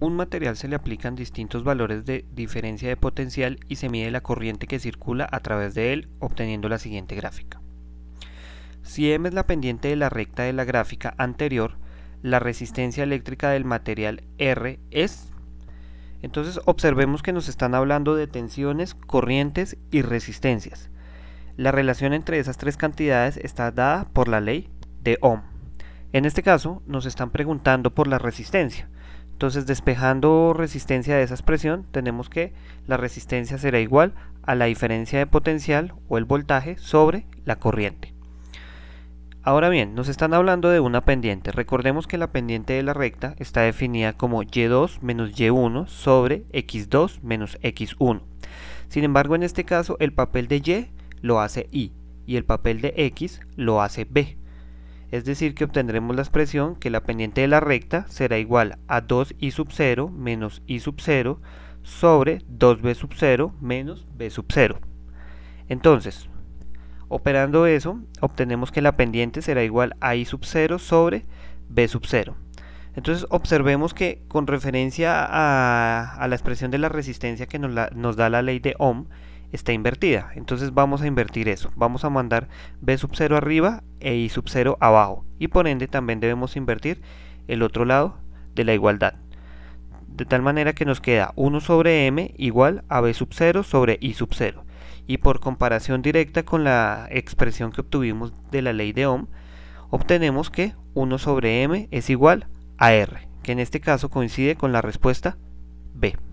un material se le aplican distintos valores de diferencia de potencial y se mide la corriente que circula a través de él obteniendo la siguiente gráfica. Si M es la pendiente de la recta de la gráfica anterior, la resistencia eléctrica del material R es... Entonces observemos que nos están hablando de tensiones, corrientes y resistencias. La relación entre esas tres cantidades está dada por la ley de Ohm. En este caso nos están preguntando por la resistencia. Entonces despejando resistencia de esa expresión tenemos que la resistencia será igual a la diferencia de potencial o el voltaje sobre la corriente. Ahora bien, nos están hablando de una pendiente. Recordemos que la pendiente de la recta está definida como y2 menos y1 sobre x2 menos x1. Sin embargo, en este caso el papel de y lo hace y y el papel de x lo hace b es decir que obtendremos la expresión que la pendiente de la recta será igual a 2i sub 0 menos i sub 0 sobre 2b sub 0 menos b sub 0. Entonces, operando eso, obtenemos que la pendiente será igual a i sub 0 sobre b sub 0. Entonces observemos que con referencia a, la expresión de la resistencia que nos da la ley de Ohm, está invertida. Entonces vamos a invertir eso. Vamos a mandar B sub 0 arriba e I sub 0 abajo. Y por ende también debemos invertir el otro lado de la igualdad. De tal manera que nos queda 1 sobre M igual a B sub 0 sobre I sub 0. Y por comparación directa con la expresión que obtuvimos de la ley de Ohm, obtenemos que 1 sobre M es igual a R, que en este caso coincide con la respuesta B.